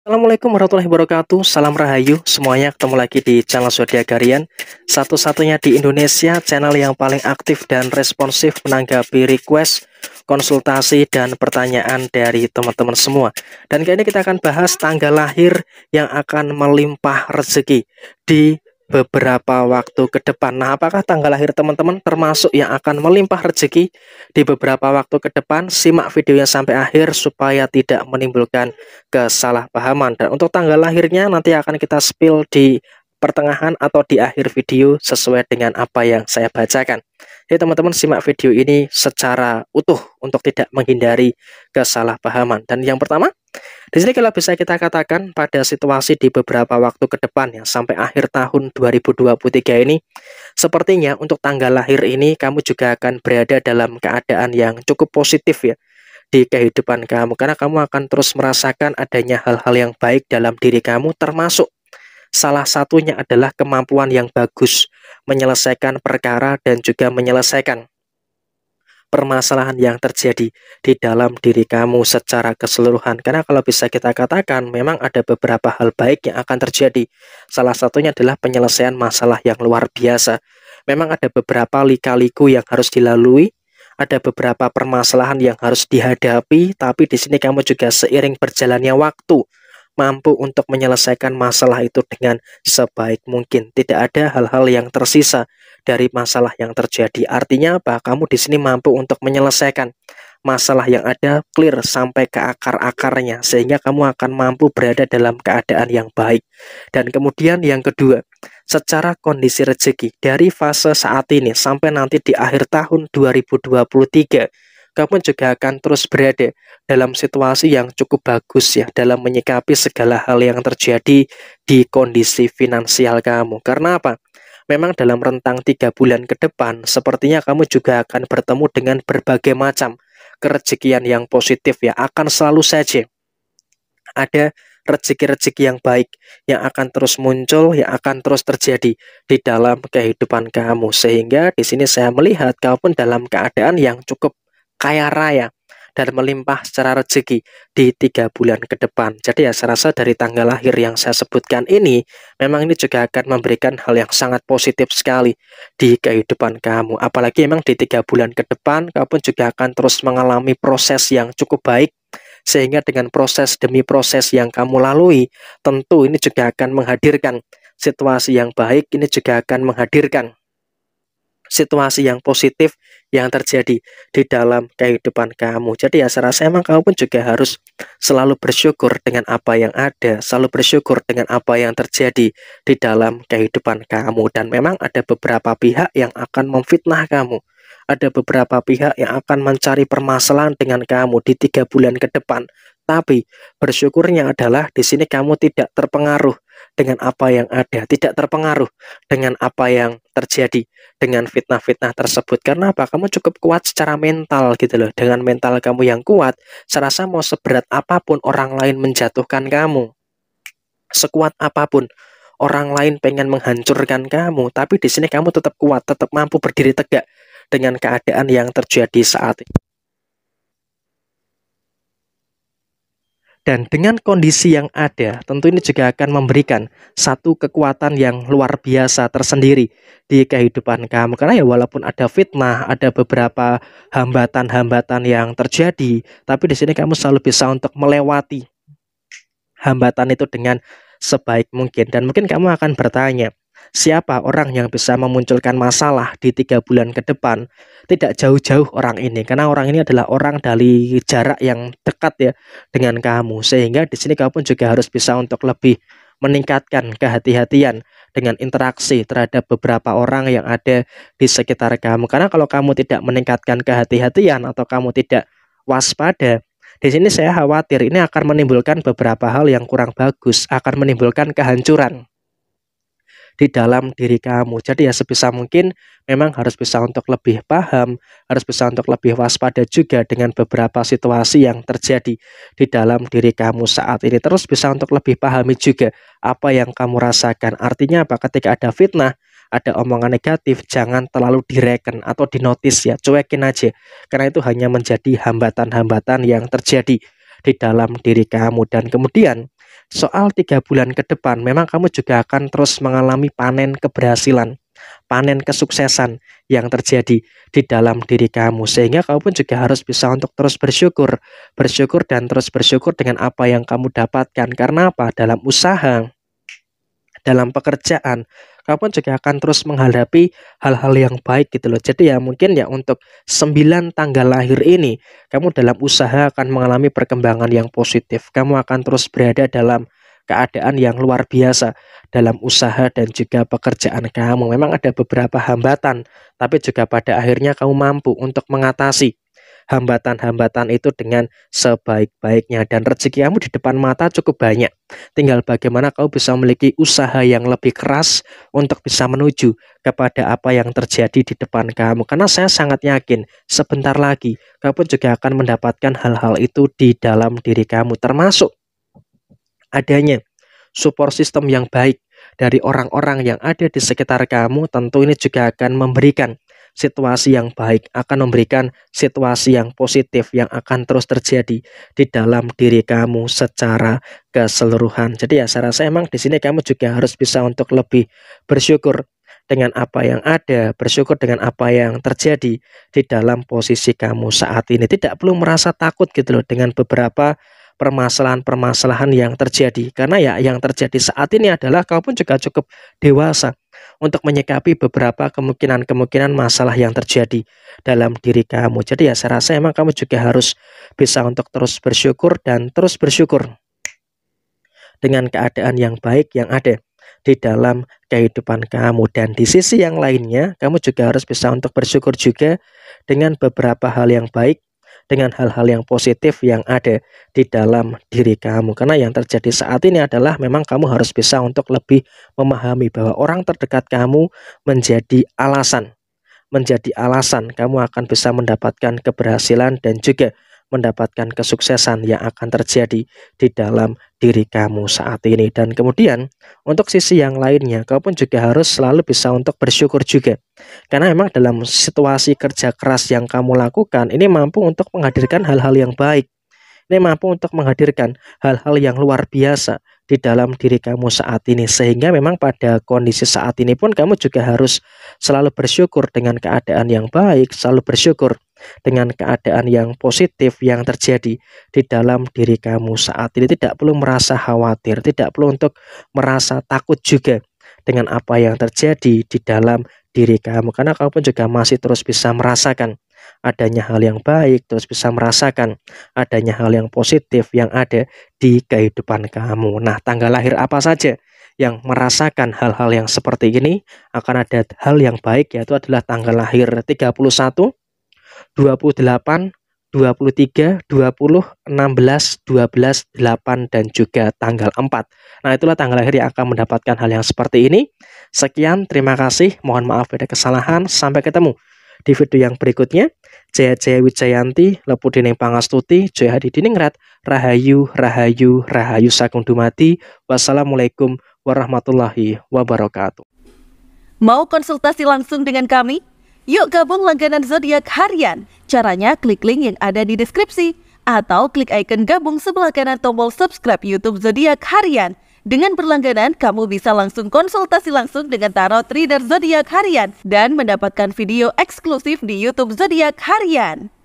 Assalamualaikum warahmatullahi wabarakatuh Salam Rahayu Semuanya ketemu lagi di channel Zodiac Garian, Satu-satunya di Indonesia Channel yang paling aktif dan responsif Menanggapi request konsultasi dan pertanyaan dari teman-teman semua. Dan kali ini kita akan bahas tanggal lahir yang akan melimpah rezeki di beberapa waktu ke depan. Nah, apakah tanggal lahir teman-teman termasuk yang akan melimpah rezeki di beberapa waktu ke depan? Simak videonya sampai akhir supaya tidak menimbulkan kesalahpahaman. Dan untuk tanggal lahirnya nanti akan kita spill di pertengahan atau di akhir video sesuai dengan apa yang saya bacakan. Jadi teman-teman simak video ini secara utuh untuk tidak menghindari kesalahpahaman. Dan yang pertama, di sini kalau bisa kita katakan pada situasi di beberapa waktu ke depan ya sampai akhir tahun 2023 ini sepertinya untuk tanggal lahir ini kamu juga akan berada dalam keadaan yang cukup positif ya di kehidupan kamu karena kamu akan terus merasakan adanya hal-hal yang baik dalam diri kamu termasuk Salah satunya adalah kemampuan yang bagus menyelesaikan perkara dan juga menyelesaikan permasalahan yang terjadi di dalam diri kamu secara keseluruhan. Karena kalau bisa kita katakan memang ada beberapa hal baik yang akan terjadi. Salah satunya adalah penyelesaian masalah yang luar biasa. Memang ada beberapa lika-liku yang harus dilalui, ada beberapa permasalahan yang harus dihadapi, tapi di sini kamu juga seiring berjalannya waktu mampu untuk menyelesaikan masalah itu dengan sebaik mungkin. Tidak ada hal-hal yang tersisa dari masalah yang terjadi. Artinya apa? Kamu di sini mampu untuk menyelesaikan masalah yang ada clear sampai ke akar-akarnya sehingga kamu akan mampu berada dalam keadaan yang baik. Dan kemudian yang kedua, secara kondisi rezeki dari fase saat ini sampai nanti di akhir tahun 2023 kamu juga akan terus berada dalam situasi yang cukup bagus ya dalam menyikapi segala hal yang terjadi di kondisi finansial kamu. Karena apa? Memang dalam rentang tiga bulan ke depan, sepertinya kamu juga akan bertemu dengan berbagai macam kerejekian yang positif ya. Akan selalu saja ada rezeki-rezeki yang baik yang akan terus muncul, yang akan terus terjadi di dalam kehidupan kamu. Sehingga di sini saya melihat kamu pun dalam keadaan yang cukup kaya raya dan melimpah secara rezeki di tiga bulan ke depan. Jadi ya saya rasa dari tanggal lahir yang saya sebutkan ini, memang ini juga akan memberikan hal yang sangat positif sekali di kehidupan kamu. Apalagi memang di tiga bulan ke depan, kamu pun juga akan terus mengalami proses yang cukup baik sehingga dengan proses demi proses yang kamu lalui, tentu ini juga akan menghadirkan situasi yang baik, ini juga akan menghadirkan situasi yang positif yang terjadi di dalam kehidupan kamu. Jadi ya saya rasa emang kamu pun juga harus selalu bersyukur dengan apa yang ada, selalu bersyukur dengan apa yang terjadi di dalam kehidupan kamu. Dan memang ada beberapa pihak yang akan memfitnah kamu. Ada beberapa pihak yang akan mencari permasalahan dengan kamu di tiga bulan ke depan. Tapi bersyukurnya adalah di sini kamu tidak terpengaruh dengan apa yang ada, tidak terpengaruh dengan apa yang terjadi dengan fitnah-fitnah tersebut. Karena apa? Kamu cukup kuat secara mental gitu loh. Dengan mental kamu yang kuat, serasa mau seberat apapun orang lain menjatuhkan kamu. Sekuat apapun orang lain pengen menghancurkan kamu, tapi di sini kamu tetap kuat, tetap mampu berdiri tegak dengan keadaan yang terjadi saat ini. Dan dengan kondisi yang ada, tentu ini juga akan memberikan satu kekuatan yang luar biasa tersendiri di kehidupan kamu. Karena ya walaupun ada fitnah, ada beberapa hambatan-hambatan yang terjadi, tapi di sini kamu selalu bisa untuk melewati hambatan itu dengan sebaik mungkin. Dan mungkin kamu akan bertanya, Siapa orang yang bisa memunculkan masalah di tiga bulan ke depan? Tidak jauh-jauh orang ini, karena orang ini adalah orang dari jarak yang dekat ya dengan kamu. Sehingga di sini kamu pun juga harus bisa untuk lebih meningkatkan kehati-hatian dengan interaksi terhadap beberapa orang yang ada di sekitar kamu. Karena kalau kamu tidak meningkatkan kehati-hatian atau kamu tidak waspada, di sini saya khawatir ini akan menimbulkan beberapa hal yang kurang bagus, akan menimbulkan kehancuran di dalam diri kamu. Jadi ya sebisa mungkin memang harus bisa untuk lebih paham, harus bisa untuk lebih waspada juga dengan beberapa situasi yang terjadi di dalam diri kamu saat ini. Terus bisa untuk lebih pahami juga apa yang kamu rasakan. Artinya apa? Ketika ada fitnah, ada omongan negatif, jangan terlalu direken atau dinotis ya, cuekin aja. Karena itu hanya menjadi hambatan-hambatan yang terjadi di dalam diri kamu dan kemudian Soal tiga bulan ke depan, memang kamu juga akan terus mengalami panen keberhasilan, panen kesuksesan yang terjadi di dalam diri kamu. Sehingga kamu pun juga harus bisa untuk terus bersyukur, bersyukur dan terus bersyukur dengan apa yang kamu dapatkan. Karena apa? Dalam usaha, dalam pekerjaan kamu juga akan terus menghadapi hal-hal yang baik gitu loh jadi ya mungkin ya untuk 9 tanggal lahir ini kamu dalam usaha akan mengalami perkembangan yang positif kamu akan terus berada dalam keadaan yang luar biasa dalam usaha dan juga pekerjaan kamu memang ada beberapa hambatan tapi juga pada akhirnya kamu mampu untuk mengatasi hambatan-hambatan itu dengan sebaik-baiknya dan rezeki kamu di depan mata cukup banyak. Tinggal bagaimana kau bisa memiliki usaha yang lebih keras untuk bisa menuju kepada apa yang terjadi di depan kamu. Karena saya sangat yakin sebentar lagi kau pun juga akan mendapatkan hal-hal itu di dalam diri kamu termasuk adanya support system yang baik dari orang-orang yang ada di sekitar kamu tentu ini juga akan memberikan situasi yang baik, akan memberikan situasi yang positif yang akan terus terjadi di dalam diri kamu secara keseluruhan. Jadi ya saya rasa emang di sini kamu juga harus bisa untuk lebih bersyukur dengan apa yang ada, bersyukur dengan apa yang terjadi di dalam posisi kamu saat ini. Tidak perlu merasa takut gitu loh dengan beberapa permasalahan-permasalahan yang terjadi. Karena ya yang terjadi saat ini adalah kau pun juga cukup dewasa untuk menyikapi beberapa kemungkinan-kemungkinan masalah yang terjadi dalam diri kamu. Jadi ya saya rasa emang kamu juga harus bisa untuk terus bersyukur dan terus bersyukur dengan keadaan yang baik yang ada di dalam kehidupan kamu dan di sisi yang lainnya kamu juga harus bisa untuk bersyukur juga dengan beberapa hal yang baik dengan hal-hal yang positif yang ada di dalam diri kamu. Karena yang terjadi saat ini adalah memang kamu harus bisa untuk lebih memahami bahwa orang terdekat kamu menjadi alasan menjadi alasan kamu akan bisa mendapatkan keberhasilan dan juga mendapatkan kesuksesan yang akan terjadi di dalam diri kamu saat ini. Dan kemudian untuk sisi yang lainnya, kau pun juga harus selalu bisa untuk bersyukur juga. Karena memang dalam situasi kerja keras yang kamu lakukan, ini mampu untuk menghadirkan hal-hal yang baik. Ini mampu untuk menghadirkan hal-hal yang luar biasa di dalam diri kamu saat ini sehingga memang pada kondisi saat ini pun kamu juga harus selalu bersyukur dengan keadaan yang baik selalu bersyukur dengan keadaan yang positif yang terjadi di dalam diri kamu saat ini. Tidak perlu merasa khawatir, tidak perlu untuk merasa takut juga dengan apa yang terjadi di dalam diri kamu. Karena kamu pun juga masih terus bisa merasakan adanya hal yang baik, terus bisa merasakan adanya hal yang positif yang ada di kehidupan kamu. Nah, tanggal lahir apa saja yang merasakan hal-hal yang seperti ini akan ada hal yang baik yaitu adalah tanggal lahir 31, 28, 23, 20, 16, 12, 8, dan juga tanggal 4. Nah itulah tanggal lahir yang akan mendapatkan hal yang seperti ini. Sekian, terima kasih. Mohon maaf ada kesalahan. Sampai ketemu di video yang berikutnya. Jaya Jaya Wijayanti, Lepu Dining Pangastuti, Jaya Hadi Diningrat, Rahayu, Rahayu, Rahayu Sagung Dumati. Wassalamualaikum warahmatullahi wabarakatuh. Mau konsultasi langsung dengan kami? Yuk gabung langganan zodiak harian. Caranya klik link yang ada di deskripsi atau klik icon gabung sebelah kanan tombol subscribe YouTube zodiak harian. Dengan berlangganan, kamu bisa langsung konsultasi langsung dengan tarot reader zodiak harian dan mendapatkan video eksklusif di YouTube zodiak harian.